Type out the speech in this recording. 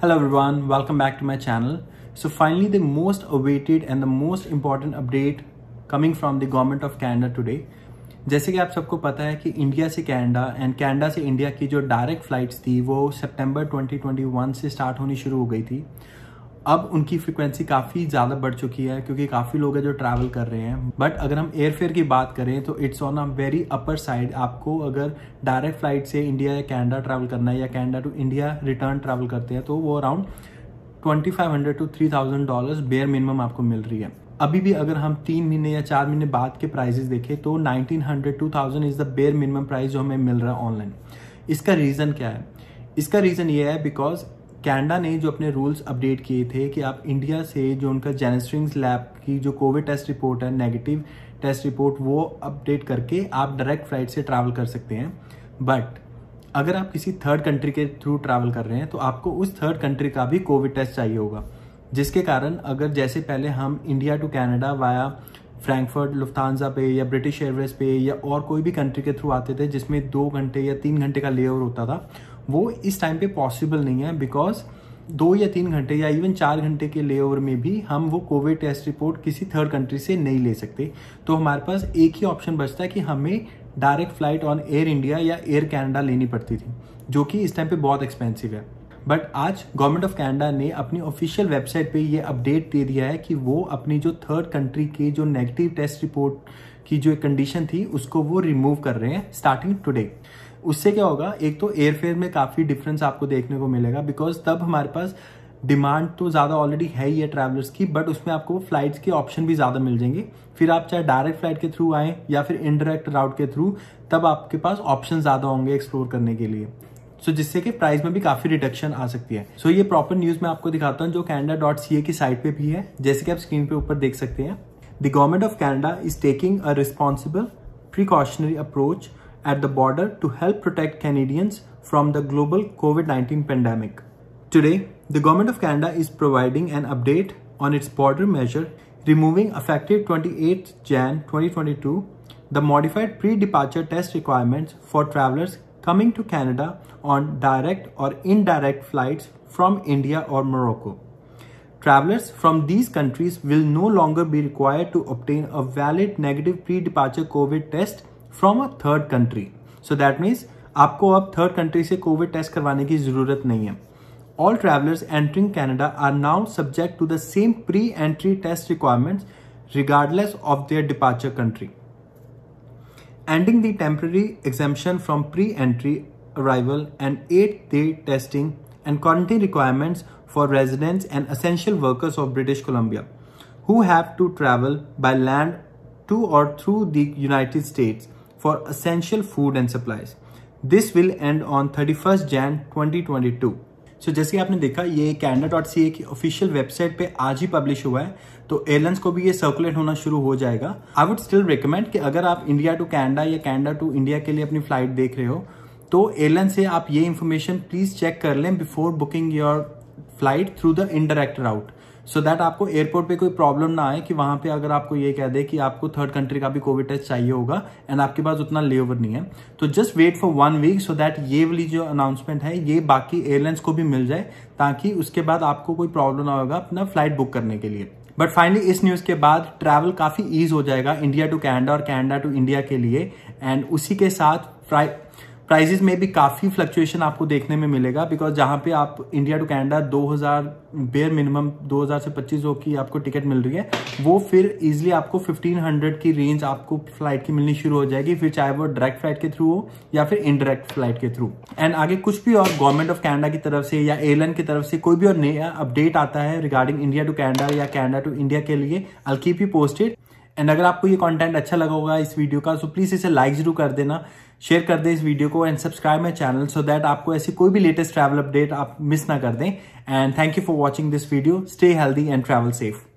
Hello everyone, welcome back to my channel. So finally the most awaited and the most important update coming from the government of Canada today. जैसे कि आप सबको पता है कि India से Canada and Canada से India की जो डायरेक्ट फ्लाइट्स थी वो सितंबर 2021 से स्टार्ट होनी शुरू हो गई थी अब उनकी फ्रिक्वेंसी काफ़ी ज़्यादा बढ़ चुकी है क्योंकि काफ़ी लोग हैं जो ट्रैवल कर रहे हैं बट अगर हम एयरफेयर की बात करें तो it's on a very upper side आपको अगर डायरेक्ट फ्लाइट से इंडिया या कैनेडा ट्रैवल करना है या Canada to India return travel करते हैं तो वो around 2500 to 3000 dollars bare minimum आपको मिल रही है अभी भी अगर हम तीन महीने या चार महीने बाद के प्राइजेस देखें तो 1900 2000 is the bare minimum price जो हमें मिल रहा है ऑनलाइन इसका रीज़न क्या है इसका रीज़न ये है बिकॉज कैनेडा ने जो अपने रूल्स अपडेट किए थे कि आप इंडिया से जो उनका जेनेस्ट्रिंग्स लैब की जो कोविड टेस्ट रिपोर्ट है नेगेटिव टेस्ट रिपोर्ट वो अपडेट करके आप डायरेक्ट फ्लाइट से ट्रैवल कर सकते हैं बट अगर आप किसी थर्ड कंट्री के थ्रू ट्रैवल कर रहे हैं तो आपको उस थर्ड कंट्री का भी कोविड टेस्ट चाहिए होगा जिसके कारण अगर जैसे पहले हम India to Canada via Frankfurt Lufthansa पे या ब्रिटिश एयरवेज पे या और कोई भी कंट्री के थ्रू आते थे जिसमें दो घंटे या तीन घंटे का लेओवर होता था वो इस टाइम पे पॉसिबल नहीं है बिकॉज दो या तीन घंटे या इवन चार घंटे के लेओवर में भी हम वो कोविड टेस्ट रिपोर्ट किसी थर्ड कंट्री से नहीं ले सकते तो हमारे पास एक ही ऑप्शन बचता है कि हमें direct flight on Air India या एयर कैनेडा लेनी पड़ती थी जो कि इस टाइम पे बहुत एक्सपेंसिव है बट आज गवर्नमेंट ऑफ कैनेडा ने अपनी ऑफिशियल वेबसाइट पे ये अपडेट दे दिया है कि वो अपनी जो थर्ड कंट्री की जो नेगेटिव टेस्ट रिपोर्ट की जो कंडीशन थी उसको वो रिमूव कर रहे हैं स्टार्टिंग टुडे उससे क्या होगा एक तो एयरफेयर में काफ़ी डिफरेंस आपको देखने को मिलेगा बिकॉज तब हमारे पास डिमांड तो ज़्यादा ऑलरेडी है ही है ट्रैवलर्स की बट उसमें आपको फ्लाइट्स के ऑप्शन भी ज़्यादा मिल जाएंगे फिर आप चाहे डायरेक्ट फ्लाइट के थ्रू आए या फिर इनडायरेक्ट राउट के थ्रू तब आपके पास ऑप्शन ज़्यादा होंगे एक्सप्लोर करने के लिए सो so, जिससे कि प्राइस में भी काफ़ी रिडक्शन आ सकती है सो so, ये प्रॉपर न्यूज़ मैं आपको दिखाता हूँ जो कैनेडा डॉट सी ए की साइट पे भी है जैसे कि आप स्क्रीन पे ऊपर देख सकते हैं the Government of Canada is taking a responsible precautionary approach at the border to help protect Canadians from the global COVID-19 pandemic. Today, the Government of Canada is providing an update on its border measure, removing effective 28 Jan 2022 the modified pre-departure test requirements for travelers coming to Canada on direct or indirect flights from India or Morocco. Travelers from these countries will no longer be required to obtain a valid negative pre-departure COVID test from a third country so that means आपको अब third country से COVID test करवाने की ज़रूरत नहीं है all travellers entering Canada are now subject to the same pre entry test requirements regardless of their departure country ending the temporary exemption from pre-entry arrival and 8-day testing and quarantine requirements for residents and essential workers of British Columbia who have to travel by land to or through the United States for essential food and supplies. This will end on 31st Jan 2022. So so, जैसे कि आपने देखा ये Canada dot C ए की official website पे आज ही publish हुआ है तो एयरलाइंस को भी ये सर्कुलेट होना शुरू हो जाएगा आई वुड स्टिल रिकमेंड कि अगर आप इंडिया टू कैनेडा या कैनेडा टू इंडिया के लिए अपनी फ्लाइट देख रहे हो तो एयरलाइंस से आप ये इन्फॉर्मेशन प्लीज चेक कर लें before booking your flight through the indirect route so so that आपको एयरपोर्ट पे कोई प्रॉब्लम ना आए कि वहाँ पे अगर आपको ये कह दे कि आपको थर्ड कंट्री का भी कोविड टेस्ट चाहिए होगा एंड आपके पास उतना ले नहीं है तो just wait for one week so that ये वाली जो अनाउंसमेंट है ये बाकी एयरलाइंस को भी मिल जाए ताकि उसके बाद आपको कोई प्रॉब्लम ना होगा अपना फ्लाइट बुक करने के लिए बट फाइनली इस न्यूज़ के बाद ट्रैवल काफ़ी ईज हो जाएगा इंडिया टू कैनेडा और कैनेडा टू इंडिया के लिए एंड उसी के साथ फ्राइड प्राइजेस में भी काफ़ी फ्लक्चुएशन आपको देखने में मिलेगा बिकॉज जहाँ पे आप India to Canada 2000 bare minimum 2000 से 2500 की आपको टिकट मिल रही है वो फिर इजिली आपको 1500 की रेंज आपको फ्लाइट की मिलनी शुरू हो जाएगी फिर चाहे वो डायरेक्ट फ्लाइट के थ्रू हो या फिर इनडायरेक्ट फ्लाइट के थ्रू एंड आगे कुछ भी और गवर्नमेंट ऑफ कैनेडा की तरफ से या एयरलाइन की तरफ से कोई भी और नया अपडेट आता है रिगार्डिंग इंडिया टू कैनेडा या कैनेडा टू इंडिया के लिए I keep you posted and अगर आपको ये कंटेंट अच्छा लगा होगा इस वीडियो का तो प्लीज़ इसे लाइक जरूर कर देना शेयर कर दे इस वीडियो को and subscribe my channel so that आपको ऐसी कोई भी लेटेस्ट ट्रैवल अपडेट आप मिस ना कर दें and thank you for watching this video stay healthy and travel safe